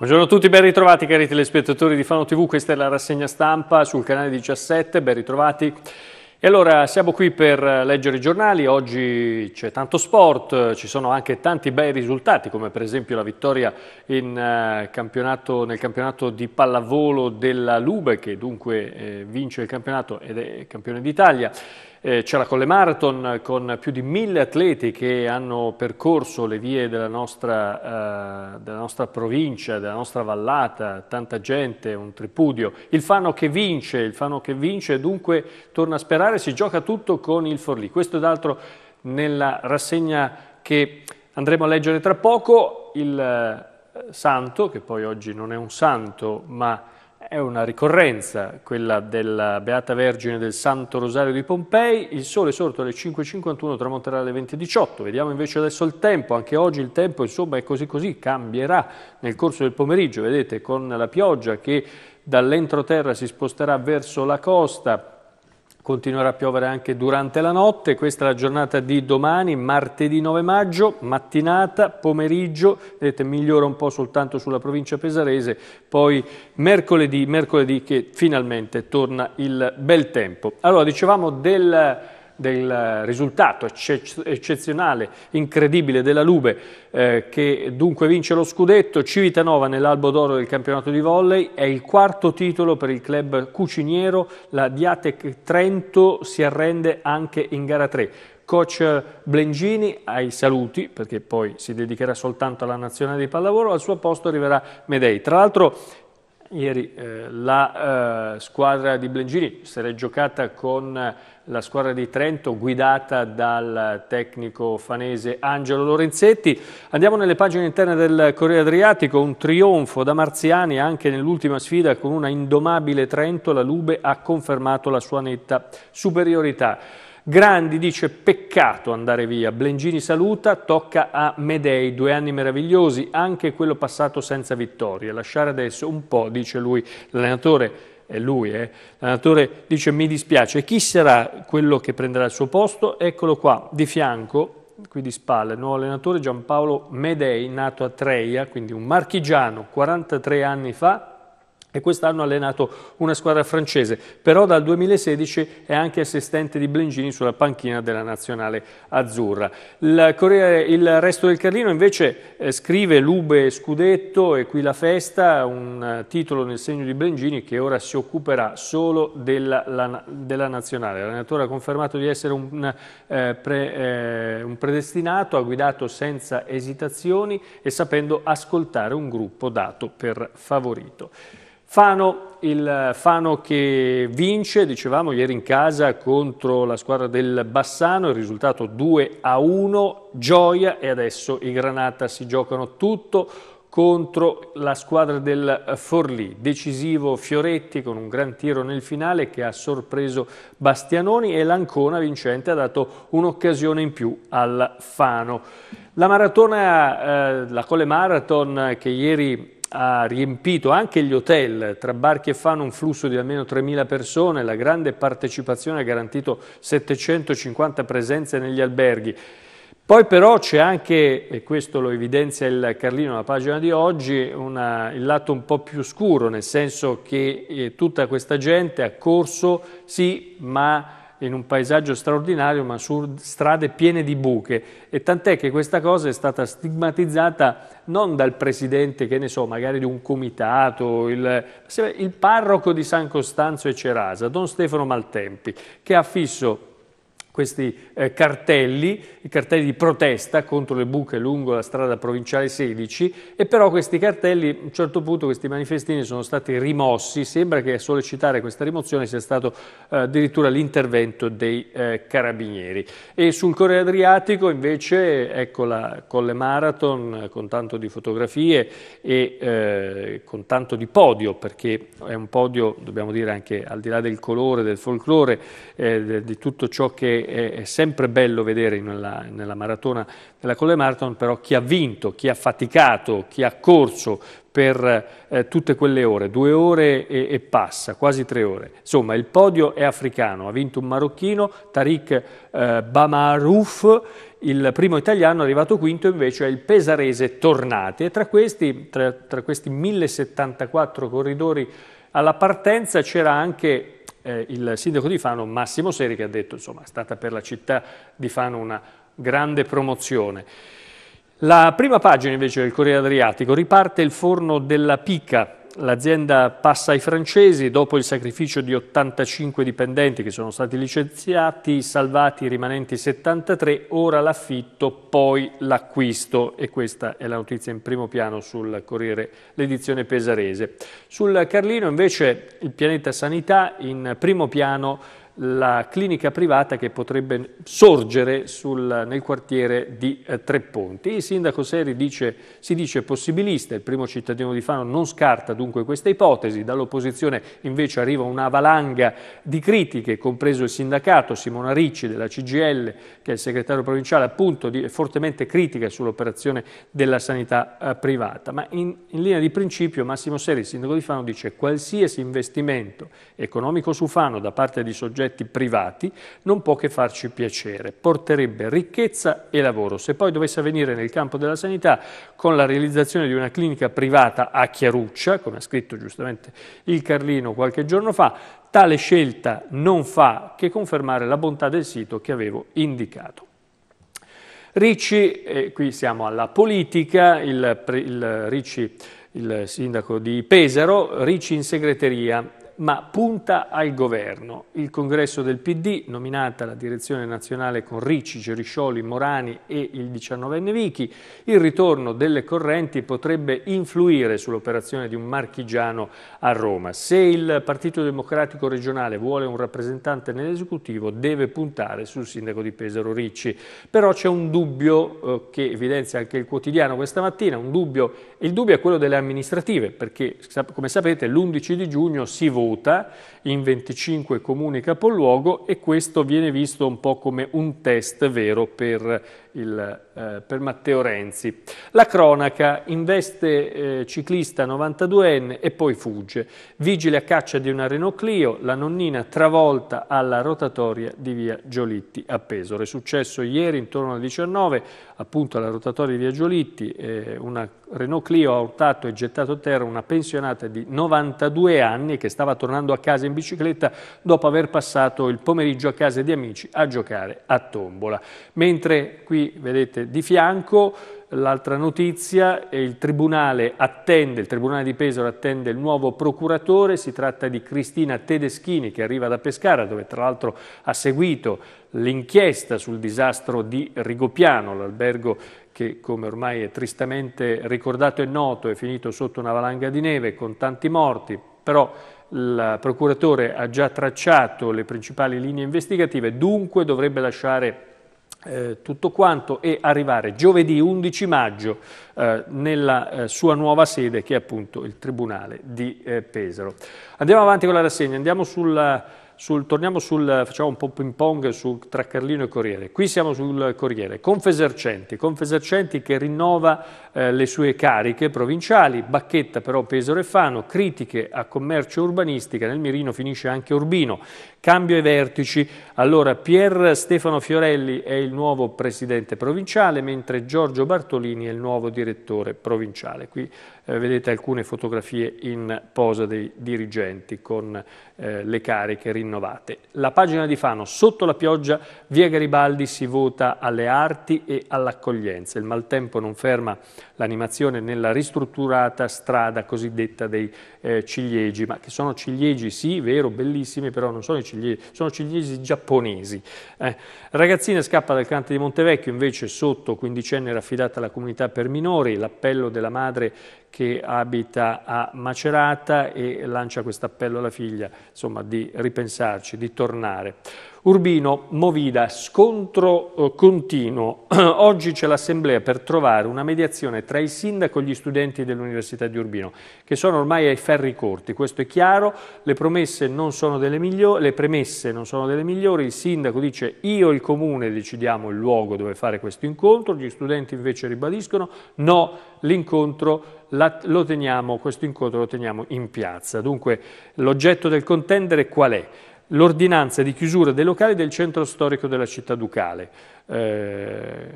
Buongiorno a tutti, ben ritrovati cari telespettatori di Fano TV, questa è la rassegna stampa sul canale 17, ben ritrovati. E allora siamo qui per leggere i giornali, oggi c'è tanto sport, ci sono anche tanti bei risultati come per esempio la vittoria in, eh, campionato, nel campionato di pallavolo della Lube che dunque eh, vince il campionato ed è campione d'Italia eh, c'è la Colle Marathon con più di mille atleti che hanno percorso le vie della nostra, eh, della nostra, provincia, della nostra vallata, tanta gente, un tripudio. Il Fano che vince, il Fano che vince dunque torna a sperare, si gioca tutto con il Forlì. Questo ed altro nella rassegna che andremo a leggere tra poco, il eh, santo, che poi oggi non è un santo, ma è una ricorrenza, quella della Beata Vergine del Santo Rosario di Pompei, il sole sorto alle 5.51 tramonterà alle 20.18, vediamo invece adesso il tempo, anche oggi il tempo insomma è così così, cambierà nel corso del pomeriggio, vedete con la pioggia che dall'entroterra si sposterà verso la costa, Continuerà a piovere anche durante la notte, questa è la giornata di domani, martedì 9 maggio, mattinata, pomeriggio, vedete migliora un po' soltanto sulla provincia pesarese, poi mercoledì, mercoledì che finalmente torna il bel tempo. Allora dicevamo del del risultato eccezionale, incredibile della Lube eh, che dunque vince lo scudetto, Civitanova nell'albo d'oro del campionato di volley, è il quarto titolo per il club cuciniero, la Diatec Trento si arrende anche in gara 3. Coach Blengini ai saluti, perché poi si dedicherà soltanto alla nazionale di pallavolo, al suo posto arriverà Medei. Tra l'altro ieri eh, la eh, squadra di Blengini si era giocata con eh, la squadra di Trento guidata dal tecnico fanese Angelo Lorenzetti. Andiamo nelle pagine interne del Corriere Adriatico, un trionfo da Marziani anche nell'ultima sfida con una indomabile Trento, la Lube ha confermato la sua netta superiorità. Grandi dice peccato andare via, Blengini saluta, tocca a Medei, due anni meravigliosi, anche quello passato senza vittorie, lasciare adesso un po', dice lui, l'allenatore è lui, eh? l'allenatore dice mi dispiace, chi sarà quello che prenderà il suo posto? Eccolo qua, di fianco, qui di spalle, nuovo allenatore Giampaolo Medei, nato a Treia, quindi un marchigiano, 43 anni fa, e quest'anno ha allenato una squadra francese, però dal 2016 è anche assistente di Blengini sulla panchina della nazionale azzurra. Il, Corriere, il resto del Carlino invece eh, scrive Lube Scudetto e qui la festa, un titolo nel segno di Blengini che ora si occuperà solo della, la, della nazionale. L'allenatore ha confermato di essere un, eh, pre, eh, un predestinato, ha guidato senza esitazioni e sapendo ascoltare un gruppo dato per favorito. Fano, il Fano che vince, dicevamo ieri in casa contro la squadra del Bassano, il risultato 2 a 1, gioia e adesso i Granata si giocano tutto contro la squadra del Forlì. Decisivo Fioretti con un gran tiro nel finale che ha sorpreso Bastianoni e l'Ancona vincente ha dato un'occasione in più al Fano. La maratona, eh, la Colle Marathon che ieri ha riempito anche gli hotel, tra Barchi e Fano un flusso di almeno 3.000 persone, la grande partecipazione ha garantito 750 presenze negli alberghi. Poi però c'è anche, e questo lo evidenzia il Carlino nella pagina di oggi, una, il lato un po' più scuro, nel senso che eh, tutta questa gente ha corso, sì, ma in un paesaggio straordinario, ma su strade piene di buche. E tant'è che questa cosa è stata stigmatizzata non dal presidente, che ne so, magari di un comitato, il, il parroco di San Costanzo e Cerasa, don Stefano Maltempi, che ha fisso questi eh, cartelli, i cartelli di protesta contro le buche lungo la strada provinciale 16 e però questi cartelli, a un certo punto questi manifestini sono stati rimossi, sembra che a sollecitare questa rimozione sia stato eh, addirittura l'intervento dei eh, carabinieri. E sul Corriere Adriatico invece ecco la Colle Marathon con tanto di fotografie e eh, con tanto di podio, perché è un podio, dobbiamo dire anche al di là del colore, del folklore, eh, di tutto ciò che è, è sempre bello vedere nella, nella maratona della Colle Marathon, però chi ha vinto, chi ha faticato, chi ha corso per eh, tutte quelle ore, due ore e, e, passa, quasi tre ore. Insomma, il podio è africano, ha vinto un marocchino, Tariq eh, Bamarouf, il primo italiano arrivato quinto invece è il pesarese Tornati e tra questi, tra, tra questi 1074 corridori alla partenza c'era anche eh, il sindaco di Fano, Massimo Seri, che ha detto insomma è stata per la città di Fano una grande promozione. La prima pagina invece del Corriere Adriatico riparte il forno della Pica, l'azienda passa ai francesi dopo il sacrificio di 85 dipendenti che sono stati licenziati, salvati i rimanenti 73, ora l'affitto, poi l'acquisto e questa è la notizia in primo piano sul Corriere, l'edizione pesarese. Sul Carlino invece il pianeta sanità in primo piano la clinica privata che potrebbe sorgere sul, nel quartiere di eh, Ponti. Il sindaco Seri dice, si dice possibilista, il primo cittadino di Fano non scarta dunque questa ipotesi, dall'opposizione invece arriva una valanga di critiche, compreso il sindacato Simona Ricci della CGL, che è il segretario provinciale appunto, di, fortemente critica sull'operazione della sanità eh, privata. Ma in, in linea di principio Massimo Seri, il sindaco di Fano, dice qualsiasi investimento economico su Fano da parte di soggetti soggetti privati, non può che farci piacere, porterebbe ricchezza e lavoro. Se poi dovesse avvenire nel campo della sanità con la realizzazione di una clinica privata a Chiaruccia, come ha scritto giustamente il Carlino qualche giorno fa, tale scelta non fa che confermare la bontà del sito che avevo indicato. Ricci, eh, qui siamo alla politica, il, il, Ricci, il sindaco di Pesaro, Ricci in segreteria, ma punta al governo. Il congresso del PD, nominata la direzione nazionale con Ricci, Geriscioli, Morani e il 19enne Vichi, il ritorno delle correnti potrebbe influire sull'operazione di un marchigiano a Roma. Se il Partito Democratico regionale vuole un rappresentante nell'esecutivo, deve puntare sul sindaco di Pesaro Ricci. Però c'è un dubbio eh, che evidenzia anche il quotidiano questa mattina, dubbio, il dubbio è quello delle amministrative, perché come sapete l'11 di giugno si vota distribuita in 25 comuni capoluogo e questo viene visto un po' come un test vero per il eh, per Matteo Renzi. La cronaca investe eh, ciclista 92enne e poi fugge. Vigile a caccia di una Renault Clio, la nonnina travolta alla rotatoria di via Giolitti a Pesore. È successo ieri intorno alle 19, appunto alla rotatoria di via Giolitti, eh, una Renault Clio ha urtato e gettato a terra una pensionata di 92 anni che stava tornando a casa in bicicletta dopo aver passato il pomeriggio a casa di amici a giocare a tombola. Mentre qui vedete di fianco l'altra notizia, il Tribunale attende, il Tribunale di Pesaro attende il nuovo procuratore, si tratta di Cristina Tedeschini che arriva da Pescara dove tra l'altro ha seguito l'inchiesta sul disastro di Rigopiano, l'albergo che come ormai è tristamente ricordato e noto è finito sotto una valanga di neve con tanti morti, però il procuratore ha già tracciato le principali linee investigative, dunque dovrebbe lasciare eh, tutto quanto e arrivare giovedì 11 maggio eh, nella eh, sua nuova sede che è appunto il Tribunale di eh, Pesaro. Andiamo avanti con la rassegna, andiamo sulla sul, torniamo sul, eh, facciamo un po' ping pong su, tra Carlino e Corriere. Qui siamo sul Corriere. Confesercenti, Confesercenti che rinnova eh, le sue cariche provinciali, Bacchetta però Pesaro e Fano, critiche a commercio e urbanistica, nel mirino finisce anche Urbino. Cambio ai vertici, allora Pier Stefano Fiorelli è il nuovo presidente provinciale, mentre Giorgio Bartolini è il nuovo direttore provinciale. Qui eh, vedete alcune fotografie in posa dei dirigenti con eh, le cariche rinnovate. La pagina di Fano, sotto la pioggia, via Garibaldi si vota alle arti e all'accoglienza. Il maltempo non ferma l'animazione nella ristrutturata strada cosiddetta dei eh, ciliegi, ma che sono ciliegi sì, vero, bellissimi, però non sono i ciliegi, sono ciliegi giapponesi. Eh. Ragazzina scappa dal cante di Montevecchio, invece sotto, quindicenne, era affidata alla comunità per minori, l'appello della madre che abita a Macerata e lancia questo appello alla figlia, insomma, di ripensarci, di tornare. Urbino, Movida, scontro eh, continuo. Oggi c'è l'assemblea per trovare una mediazione tra il sindaco e gli studenti dell'Università di Urbino, che sono ormai ai ferri corti, questo è chiaro, le, promesse non sono delle migliori, le premesse non sono delle migliori, il sindaco dice io e il comune decidiamo il luogo dove fare questo incontro, gli studenti invece ribadiscono no, l'incontro lo teniamo, questo incontro lo teniamo in piazza. Dunque l'oggetto del contendere qual è? l'ordinanza di chiusura dei locali del centro storico della città ducale. Eh,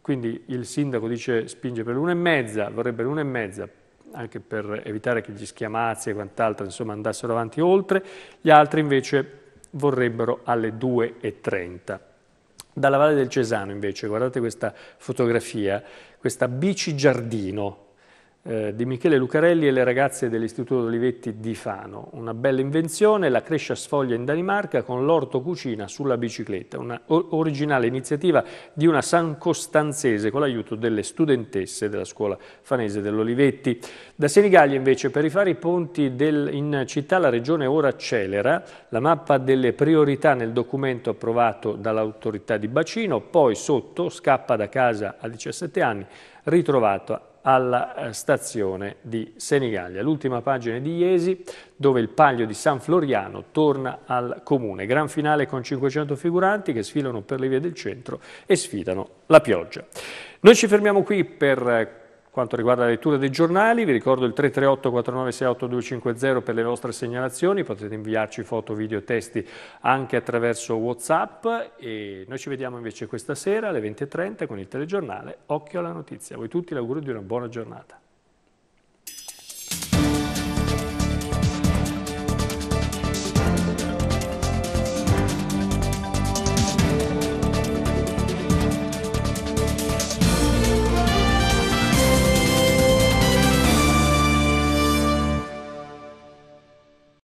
quindi il sindaco dice spinge per l'una e mezza, vorrebbe l'una e mezza, anche per evitare che gli schiamazzi e quant'altro insomma, andassero avanti oltre, gli altri invece vorrebbero alle 2.30. Dalla Valle del Cesano invece, guardate questa fotografia, questa bici giardino, eh, di Michele Lucarelli e le ragazze dell'Istituto Olivetti di Fano. Una bella invenzione, la crescia sfoglia in Danimarca con l'orto cucina sulla bicicletta, una originale iniziativa di una San Costanzese con l'aiuto delle studentesse della scuola fanese dell'Olivetti. Da Senigallia invece per rifare i ponti del, in città la regione ora accelera la mappa delle priorità nel documento approvato dall'autorità di bacino, poi sotto scappa da casa a 17 anni, ritrovato alla eh, stazione di Senigallia. L'ultima pagina di Iesi dove il Paglio di San Floriano torna al comune. Gran finale con 500 figuranti che sfilano per le vie del centro e sfidano la pioggia. Noi ci fermiamo qui per eh, quanto riguarda la lettura dei giornali, vi ricordo il 338 4968 250 per le vostre segnalazioni, potete inviarci foto, video, e testi anche attraverso Whatsapp e noi ci vediamo invece questa sera alle 20.30 con il telegiornale Occhio alla notizia. A voi tutti l'augurio di una buona giornata.